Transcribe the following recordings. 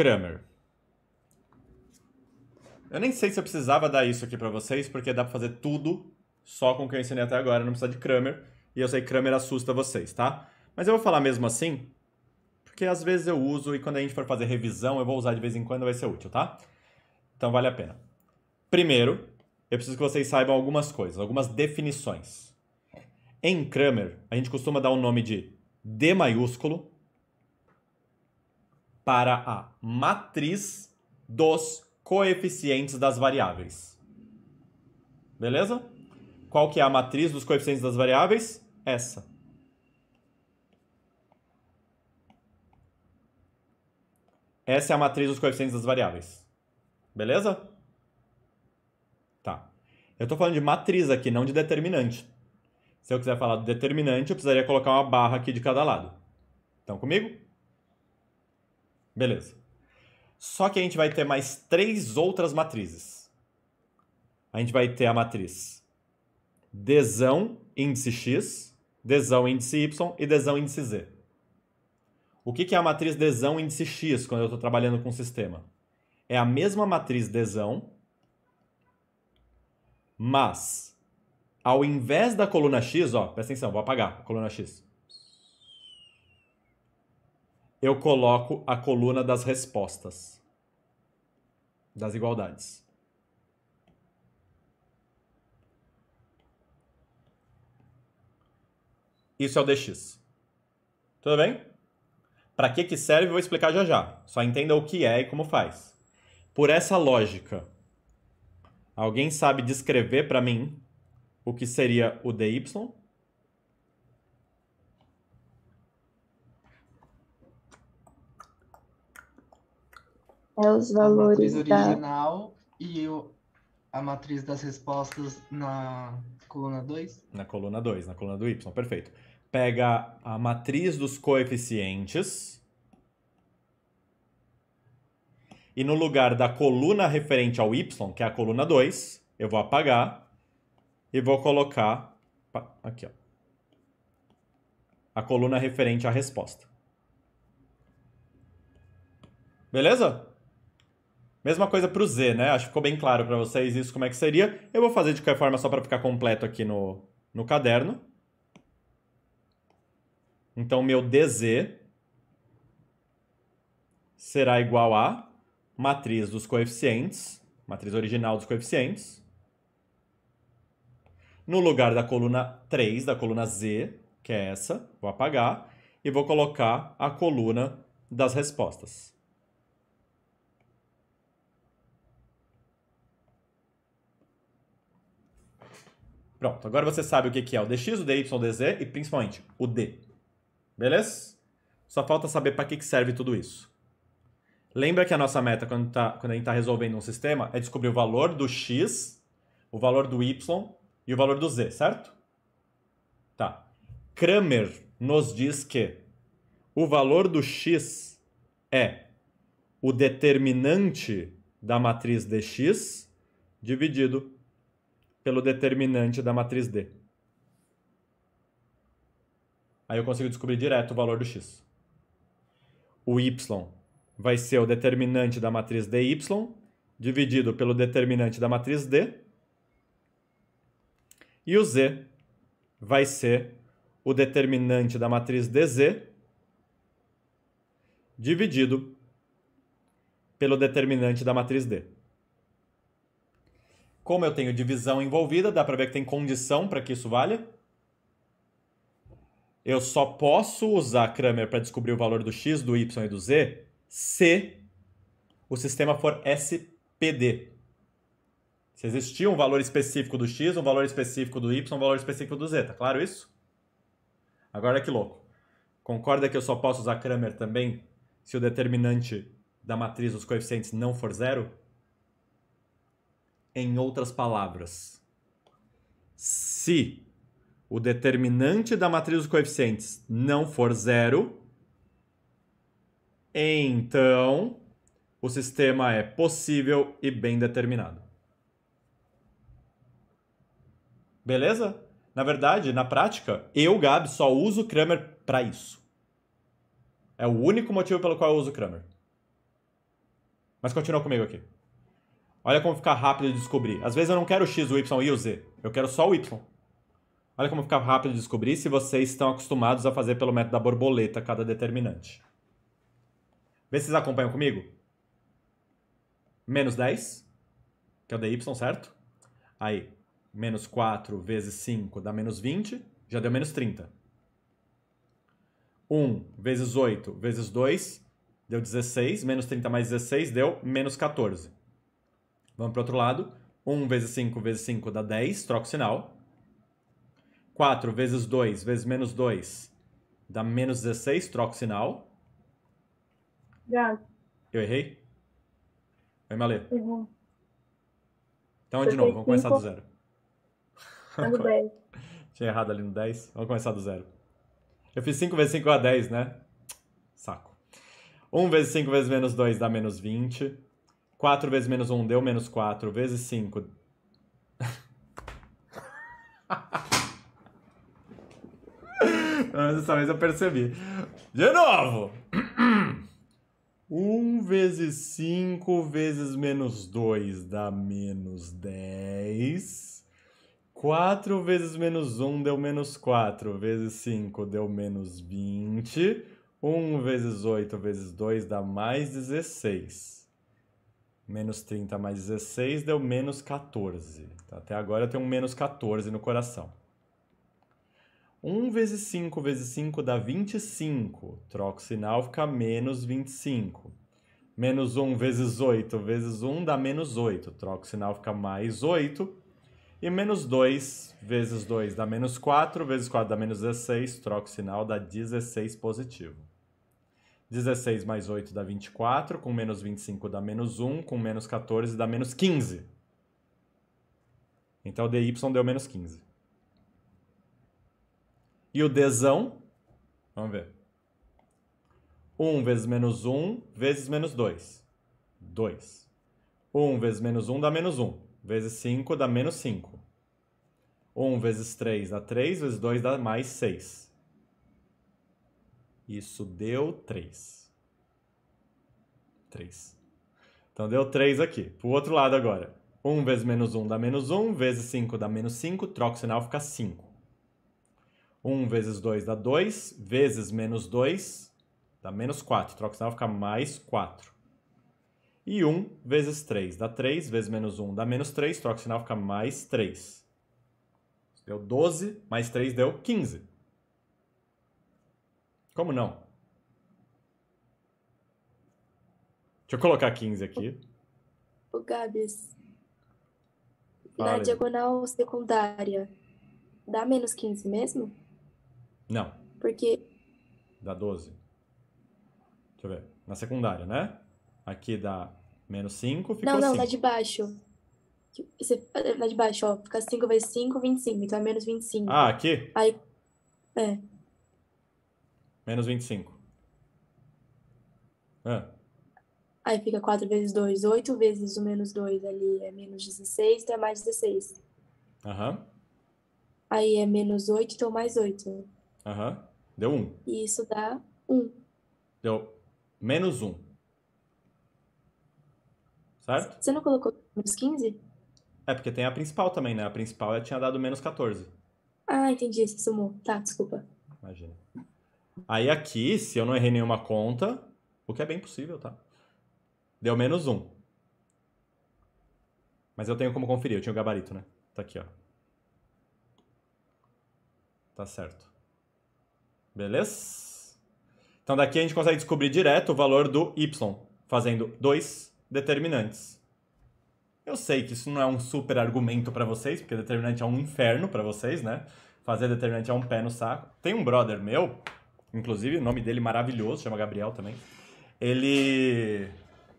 Kramer. Eu nem sei se eu precisava dar isso aqui para vocês, porque dá para fazer tudo só com o que eu ensinei até agora, não precisa de Kramer. E eu sei que Kramer assusta vocês, tá? Mas eu vou falar mesmo assim, porque às vezes eu uso e quando a gente for fazer revisão, eu vou usar de vez em quando, vai ser útil, tá? Então vale a pena. Primeiro, eu preciso que vocês saibam algumas coisas, algumas definições. Em Kramer, a gente costuma dar o nome de D maiúsculo para a matriz dos coeficientes das variáveis. Beleza? Qual que é a matriz dos coeficientes das variáveis? Essa. Essa é a matriz dos coeficientes das variáveis. Beleza? Tá. Eu estou falando de matriz aqui, não de determinante. Se eu quiser falar do determinante, eu precisaria colocar uma barra aqui de cada lado. Estão comigo? Beleza. Só que a gente vai ter mais três outras matrizes. A gente vai ter a matriz desão índice X, desão índice Y e desão índice Z. O que é a matriz desão índice X quando eu estou trabalhando com o sistema? É a mesma matriz desão, mas ao invés da coluna X, ó, presta atenção, vou apagar a coluna X eu coloco a coluna das respostas das igualdades. Isso é o dx. Tudo bem? Para que, que serve, vou explicar já já. Só entenda o que é e como faz. Por essa lógica, alguém sabe descrever para mim o que seria o dy? É os valores. A matriz da... original e o, a matriz das respostas na coluna 2? Na coluna 2, na coluna do Y, perfeito. Pega a matriz dos coeficientes. E no lugar da coluna referente ao Y, que é a coluna 2, eu vou apagar e vou colocar aqui, ó. A coluna referente à resposta. Beleza? Mesma coisa para o Z, né? Acho que ficou bem claro para vocês isso como é que seria. Eu vou fazer de qualquer forma só para ficar completo aqui no, no caderno. Então, meu DZ será igual a matriz dos coeficientes, matriz original dos coeficientes, no lugar da coluna 3, da coluna Z, que é essa, vou apagar, e vou colocar a coluna das respostas. Pronto, agora você sabe o que é o dx, o dy, o dz e principalmente o d. Beleza? Só falta saber para que serve tudo isso. Lembra que a nossa meta quando, tá, quando a gente está resolvendo um sistema é descobrir o valor do x, o valor do y e o valor do z, certo? Tá. Kramer nos diz que o valor do x é o determinante da matriz dx dividido pelo determinante da matriz D. Aí eu consigo descobrir direto o valor do x. O y vai ser o determinante da matriz DY dividido pelo determinante da matriz D. E o z vai ser o determinante da matriz DZ dividido pelo determinante da matriz D. Como eu tenho divisão envolvida, dá para ver que tem condição para que isso valha. Eu só posso usar Kramer para descobrir o valor do x, do y e do z se o sistema for SPD. Se existir um valor específico do x, um valor específico do y, um valor específico do z, tá claro isso? Agora que louco. Concorda que eu só posso usar Kramer também se o determinante da matriz dos coeficientes não for zero? Em outras palavras, se o determinante da matriz dos coeficientes não for zero, então o sistema é possível e bem determinado. Beleza? Na verdade, na prática, eu, Gabi, só uso Kramer para isso. É o único motivo pelo qual eu uso Kramer. Mas continua comigo aqui. Olha como fica rápido de descobrir. Às vezes eu não quero o X, o Y e o Z. Eu quero só o Y. Olha como fica rápido de descobrir se vocês estão acostumados a fazer pelo método da borboleta cada determinante. Vê se vocês acompanham comigo. Menos 10, que é o dy, certo? Aí, menos 4 vezes 5 dá menos 20, já deu menos 30. 1 vezes 8 vezes 2 deu 16, menos 30 mais 16 deu menos 14. Vamos para o outro lado. 1 vezes 5 vezes 5 dá 10, troca o sinal. 4 vezes 2 vezes menos 2 dá menos 16, troca o sinal. Gás. Eu errei? Oi, Malê. Errou. Então, de novo, vamos começar do zero. Do 10. Tinha errado ali no 10. Vamos começar do zero. Eu fiz 5 vezes 5 dá 10, né? Saco. 1 vezes 5 vezes menos 2 dá menos 20. 4 vezes menos 1 deu menos 4, vezes 5. Mas dessa vez eu percebi. De novo! 1 vezes 5 vezes menos 2 dá menos 10. 4 vezes menos 1 deu menos 4, vezes 5 deu menos 20. 1 vezes 8 vezes 2 dá mais 16 menos 30 mais 16 deu menos 14. Tá, até agora eu tenho um menos 14 no coração. 1 vezes 5 vezes 5 dá 25. Troca o sinal, fica menos 25. Menos 1 vezes 8 vezes 1 dá menos 8. Troca o sinal, fica mais 8. E menos 2 vezes 2 dá menos 4, vezes 4 dá menos 16. Troca o sinal, dá 16 positivo. 16 mais 8 dá 24, com menos 25 dá menos 1, com menos 14 dá menos 15. Então o dy deu menos 15. E o dzão, vamos ver. 1 vezes menos 1 vezes menos 2. 2. 1 vezes menos 1 dá menos 1. Vezes 5 dá menos 5. 1 vezes 3 dá 3, vezes 2 dá mais 6. Isso deu 3. 3. Então deu 3 aqui. Pro outro lado agora. 1 vezes menos 1 dá menos 1, vezes 5 dá menos 5, troca o sinal, fica 5. 1 vezes 2 dá 2, vezes menos 2 dá menos 4, troca o sinal, fica mais 4. E 1 vezes 3 dá 3, vezes menos 1 dá menos 3, troca o sinal, fica mais 3. Deu 12, mais 3 deu 15. Como não? Deixa eu colocar 15 aqui. O Gabs. Na diagonal secundária, dá menos 15 mesmo? Não. Porque. Dá 12. Deixa eu ver. Na secundária, né? Aqui dá menos 5, fica Não, não, 5. lá de baixo. Você, lá de baixo, ó. Fica 5 vezes 5, 25. Então é menos 25. Ah, aqui? Aí. É. Menos 25. Ah. É. Aí fica 4 vezes 2, 8 vezes o menos 2 ali é menos 16, então é mais 16. Aham. Aí é menos 8, então mais 8. Aham. Deu 1. E isso dá 1. Deu menos 1. Certo? Você não colocou menos 15? É, porque tem a principal também, né? A principal tinha dado menos 14. Ah, entendi, você sumou. Tá, desculpa. Imagina. Aí aqui, se eu não errei nenhuma conta, o que é bem possível, tá? Deu menos um. Mas eu tenho como conferir, eu tinha o gabarito, né? Tá aqui, ó. Tá certo. Beleza? Então daqui a gente consegue descobrir direto o valor do y, fazendo dois determinantes. Eu sei que isso não é um super argumento para vocês, porque determinante é um inferno para vocês, né? Fazer determinante é um pé no saco. Tem um brother meu inclusive, o nome dele maravilhoso, chama Gabriel também. Ele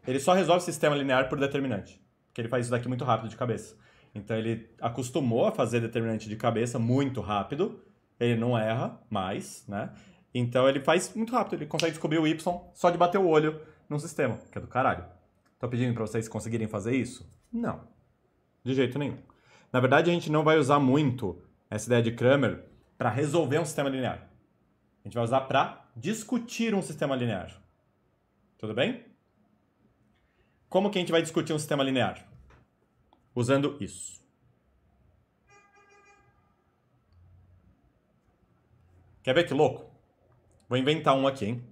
ele só resolve sistema linear por determinante, porque ele faz isso daqui muito rápido de cabeça. Então ele acostumou a fazer determinante de cabeça muito rápido, ele não erra mais, né? Então ele faz muito rápido, ele consegue descobrir o y só de bater o olho num sistema, que é do caralho. Tô pedindo para vocês conseguirem fazer isso? Não. De jeito nenhum. Na verdade, a gente não vai usar muito essa ideia de Kramer para resolver um sistema linear. A gente vai usar para discutir um sistema linear. Tudo bem? Como que a gente vai discutir um sistema linear? Usando isso. Quer ver que louco? Vou inventar um aqui, hein?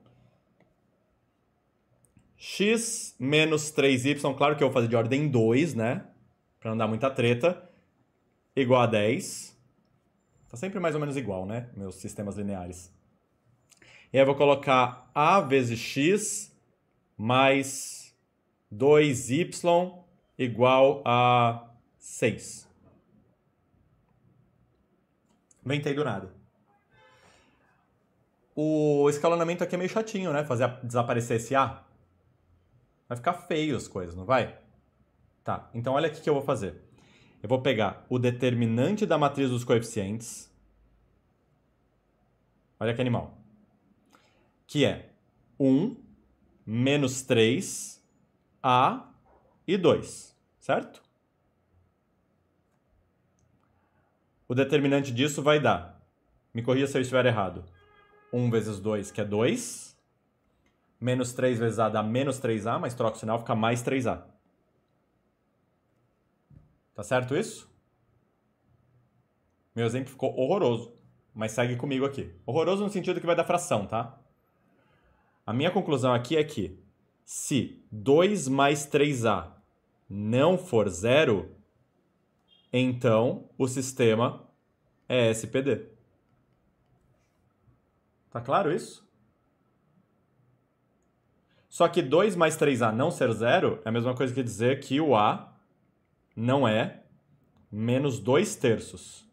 x menos 3y, claro que eu vou fazer de ordem 2, né? Para não dar muita treta. Igual a 10. Tá sempre mais ou menos igual, né? Meus sistemas lineares. E aí eu vou colocar A vezes X mais 2Y igual a 6. Ventei do nada. O escalonamento aqui é meio chatinho, né? Fazer desaparecer esse A. Vai ficar feio as coisas, não vai? Tá, então olha o que eu vou fazer. Eu vou pegar o determinante da matriz dos coeficientes. Olha que animal que é 1 menos 3, A e 2, certo? O determinante disso vai dar, me corrija se eu estiver errado, 1 vezes 2, que é 2, menos 3 vezes A dá menos 3A, mas troca o sinal, fica mais 3A. Tá certo isso? Meu exemplo ficou horroroso, mas segue comigo aqui. Horroroso no sentido que vai dar fração, tá? A minha conclusão aqui é que se 2 mais 3A não for zero, então o sistema é SPD. Tá claro isso? Só que 2 mais 3A não ser zero é a mesma coisa que dizer que o A não é menos 2 terços.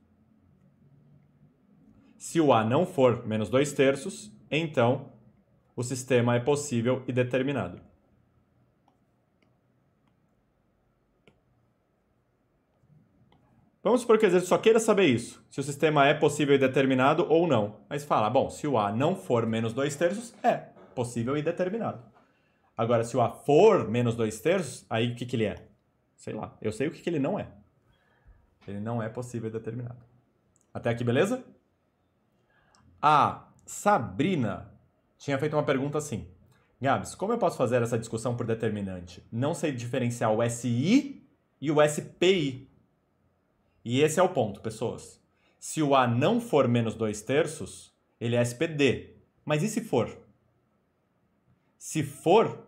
Se o A não for menos 2 terços, então o sistema é possível e determinado. Vamos supor que o só queira saber isso, se o sistema é possível e determinado ou não. Mas fala, bom, se o A não for menos 2 terços, é possível e determinado. Agora, se o A for menos 2 terços, aí o que, que ele é? Sei lá, eu sei o que, que ele não é. Ele não é possível e determinado. Até aqui, beleza? A Sabrina tinha feito uma pergunta assim. Gabs, como eu posso fazer essa discussão por determinante? Não sei diferenciar o SI e o SPI. E esse é o ponto, pessoas. Se o A não for menos 2 terços, ele é SPD. Mas e se for? Se for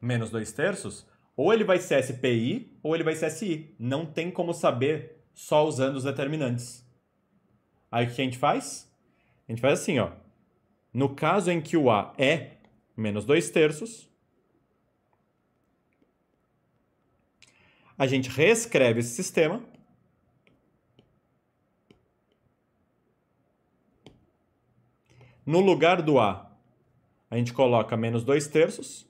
menos 2 terços, ou ele vai ser SPI ou ele vai ser SI. Não tem como saber só usando os determinantes. Aí o que a gente faz? A gente faz assim, ó. No caso em que o A é menos 2 terços, a gente reescreve esse sistema. No lugar do A, a gente coloca menos 2 terços.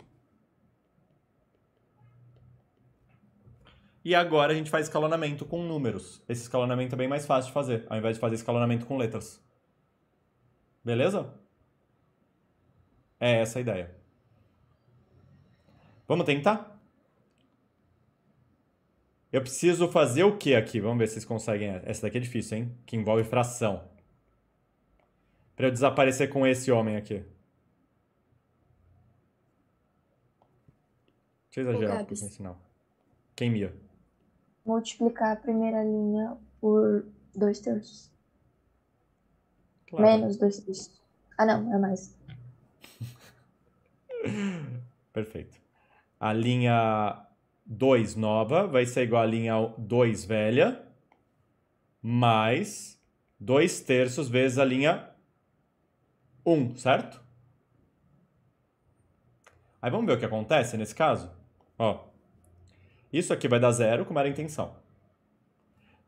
E agora a gente faz escalonamento com números. Esse escalonamento é bem mais fácil de fazer, ao invés de fazer escalonamento com letras. Beleza? É essa a ideia. Vamos tentar? Eu preciso fazer o que aqui? Vamos ver se vocês conseguem. Essa daqui é difícil, hein? Que envolve fração. Para eu desaparecer com esse homem aqui. Deixa eu exagerar um pouquinho, senão. Quem mia? Multiplicar a primeira linha por dois terços. Claro. Menos dois terços. Ah, não, é mais. Perfeito. A linha 2 nova vai ser igual à linha 2 velha, mais 2 terços vezes a linha 1, um, certo? Aí vamos ver o que acontece nesse caso? Ó, isso aqui vai dar zero, como era a intenção.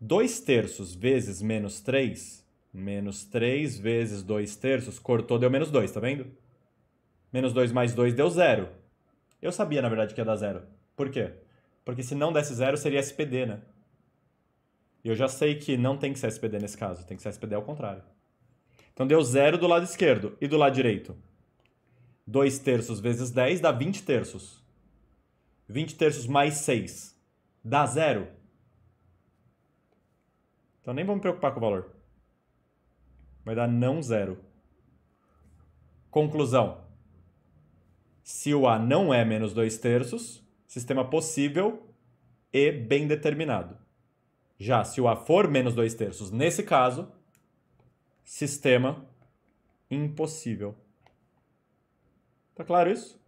2 terços vezes menos 3, menos 3 vezes 2 terços, cortou, deu menos 2, tá vendo? Menos 2 mais 2 deu zero. Eu sabia, na verdade, que ia dar zero. Por quê? Porque se não desse zero, seria SPD, né? E eu já sei que não tem que ser SPD nesse caso, tem que ser SPD ao contrário. Então deu zero do lado esquerdo e do lado direito. 2 terços vezes 10 dá 20 terços. 20 terços mais 6 dá zero. Então nem vou me preocupar com o valor. Vai dar não zero. Conclusão. Se o A não é menos 2 terços, sistema possível e bem determinado. Já se o A for menos 2 terços, nesse caso, sistema impossível. Tá claro isso?